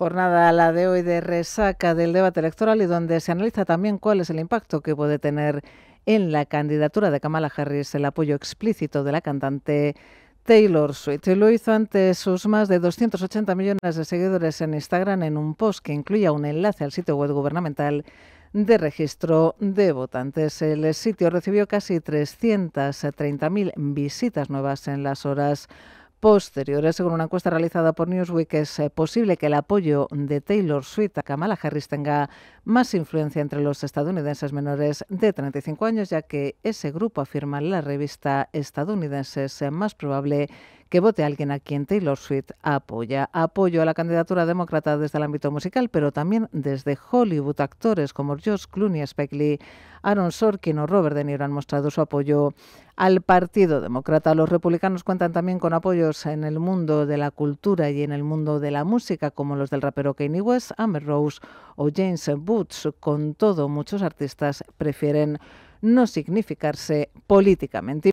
jornada, la de hoy, de resaca del debate electoral y donde se analiza también cuál es el impacto que puede tener en la candidatura de Kamala Harris el apoyo explícito de la cantante Taylor Swift. lo hizo ante sus más de 280 millones de seguidores en Instagram en un post que incluía un enlace al sitio web gubernamental de registro de votantes. El sitio recibió casi 330.000 visitas nuevas en las horas posteriores. Según una encuesta realizada por Newsweek, es eh, posible que el apoyo de Taylor Swift a Kamala Harris tenga más influencia entre los estadounidenses menores de 35 años, ya que ese grupo, afirma la revista estadounidense, es eh, más probable que vote alguien a quien Taylor Swift apoya. Apoyo a la candidatura demócrata desde el ámbito musical, pero también desde Hollywood. Actores como George Clooney, Spike Lee, Aaron Sorkin o Robert De Niro han mostrado su apoyo al Partido Demócrata. Los republicanos cuentan también con apoyos en el mundo de la cultura y en el mundo de la música, como los del rapero Kanye West, Amber Rose o James Boots... Con todo, muchos artistas prefieren no significarse políticamente.